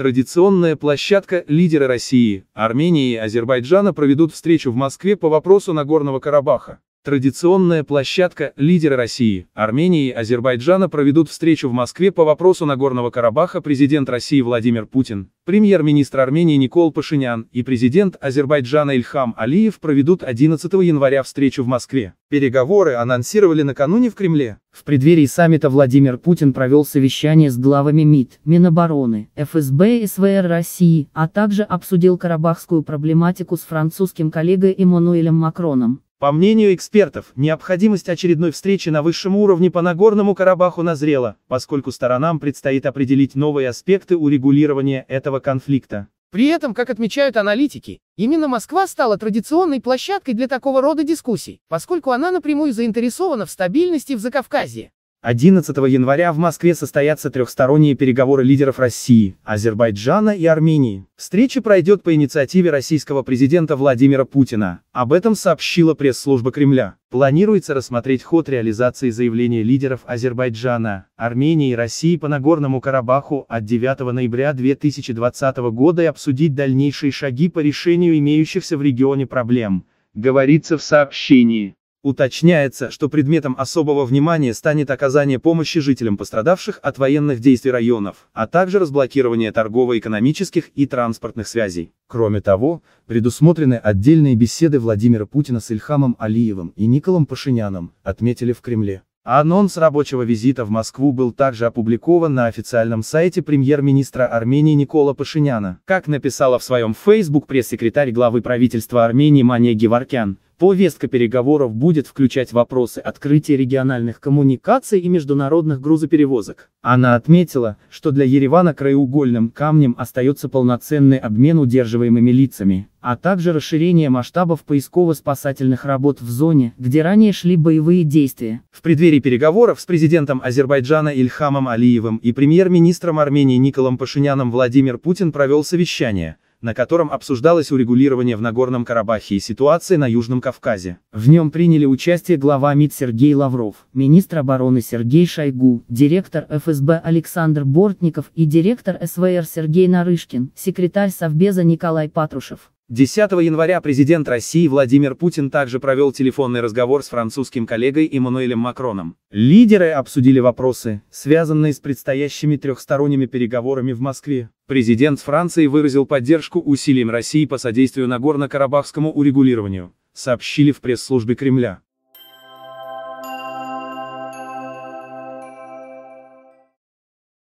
Традиционная площадка лидеры России, Армении и Азербайджана проведут встречу в Москве по вопросу Нагорного Карабаха. Традиционная площадка, лидеры России, Армении и Азербайджана проведут встречу в Москве по вопросу Нагорного Карабаха президент России Владимир Путин, премьер-министр Армении Никол Пашинян и президент Азербайджана Ильхам Алиев проведут 11 января встречу в Москве. Переговоры анонсировали накануне в Кремле. В преддверии саммита Владимир Путин провел совещание с главами МИД, Минобороны, ФСБ и СВР России, а также обсудил карабахскую проблематику с французским коллегой Эммануэлем Макроном. По мнению экспертов, необходимость очередной встречи на высшем уровне по Нагорному Карабаху назрела, поскольку сторонам предстоит определить новые аспекты урегулирования этого конфликта. При этом, как отмечают аналитики, именно Москва стала традиционной площадкой для такого рода дискуссий, поскольку она напрямую заинтересована в стабильности в Закавказье. 11 января в Москве состоятся трехсторонние переговоры лидеров России, Азербайджана и Армении. Встреча пройдет по инициативе российского президента Владимира Путина. Об этом сообщила пресс-служба Кремля. Планируется рассмотреть ход реализации заявления лидеров Азербайджана, Армении и России по Нагорному Карабаху от 9 ноября 2020 года и обсудить дальнейшие шаги по решению имеющихся в регионе проблем, говорится в сообщении. Уточняется, что предметом особого внимания станет оказание помощи жителям пострадавших от военных действий районов, а также разблокирование торгово-экономических и транспортных связей. Кроме того, предусмотрены отдельные беседы Владимира Путина с Ильхамом Алиевым и Николом Пашиняном, отметили в Кремле. Анонс рабочего визита в Москву был также опубликован на официальном сайте премьер-министра Армении Никола Пашиняна. Как написала в своем Facebook пресс-секретарь главы правительства Армении Мания Геворкян, Повестка переговоров будет включать вопросы открытия региональных коммуникаций и международных грузоперевозок. Она отметила, что для Еревана краеугольным камнем остается полноценный обмен удерживаемыми лицами, а также расширение масштабов поисково-спасательных работ в зоне, где ранее шли боевые действия. В преддверии переговоров с президентом Азербайджана Ильхамом Алиевым и премьер-министром Армении Николом Пашиняном Владимир Путин провел совещание – на котором обсуждалось урегулирование в Нагорном Карабахе и ситуации на Южном Кавказе. В нем приняли участие глава МИД Сергей Лавров, министр обороны Сергей Шойгу, директор ФСБ Александр Бортников и директор СВР Сергей Нарышкин, секретарь Совбеза Николай Патрушев. 10 января президент России Владимир Путин также провел телефонный разговор с французским коллегой Эммануэлем Макроном. Лидеры обсудили вопросы, связанные с предстоящими трехсторонними переговорами в Москве. Президент Франции выразил поддержку усилиям России по содействию Нагорно-Карабахскому урегулированию, сообщили в пресс-службе Кремля.